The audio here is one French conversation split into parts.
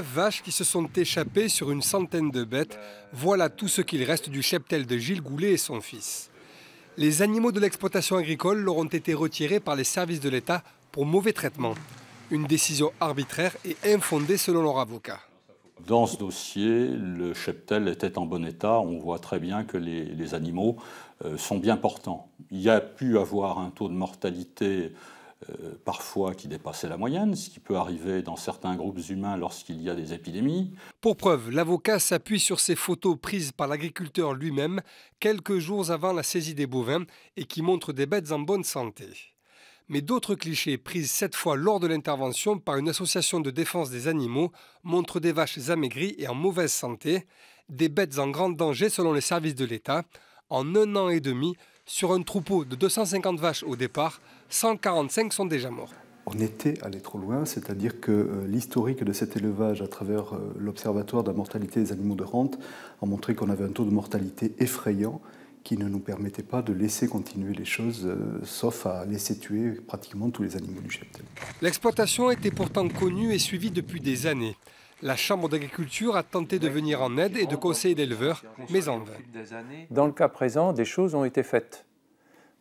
vaches qui se sont échappées sur une centaine de bêtes. Voilà tout ce qu'il reste du cheptel de Gilles Goulet et son fils. Les animaux de l'exploitation agricole leur ont été retirés par les services de l'État pour mauvais traitement. Une décision arbitraire et infondée selon leur avocat. Dans ce dossier, le cheptel était en bon état. On voit très bien que les, animaux euh, sont bien portants. Il y a pu avoir un taux de mortalité euh, parfois qui dépassait la moyenne, ce qui peut arriver dans certains groupes humains lorsqu'il y a des épidémies. Pour preuve, l'avocat s'appuie sur ces photos prises par l'agriculteur lui-même quelques jours avant la saisie des bovins et qui montrent des bêtes en bonne santé. Mais d'autres clichés prises cette fois lors de l'intervention par une association de défense des animaux montrent des vaches amaigries et en mauvaise santé, des bêtes en grand danger selon les services de l'État. En un an et demi, sur un troupeau de 250 vaches au départ, 145 sont déjà morts. On était allé trop loin, c'est-à-dire que euh, l'historique de cet élevage à travers euh, l'Observatoire de la mortalité des animaux de rente a montré qu'on avait un taux de mortalité effrayant qui ne nous permettait pas de laisser continuer les choses, euh, sauf à laisser tuer pratiquement tous les animaux du cheptel. L'exploitation était pourtant connue et suivie depuis des années. La Chambre d'agriculture a tenté de venir en aide et de conseiller d'éleveurs, mais en vain. Dans le cas présent, des choses ont été faites.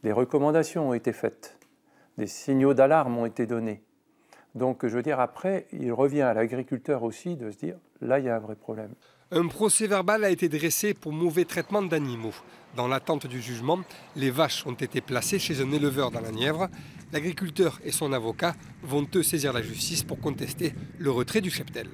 Des recommandations ont été faites. Des signaux d'alarme ont été donnés. Donc, je veux dire, après, il revient à l'agriculteur aussi de se dire, là, il y a un vrai problème. Un procès verbal a été dressé pour mauvais traitement d'animaux. Dans l'attente du jugement, les vaches ont été placées chez un éleveur dans la Nièvre. L'agriculteur et son avocat vont eux saisir la justice pour contester le retrait du cheptel.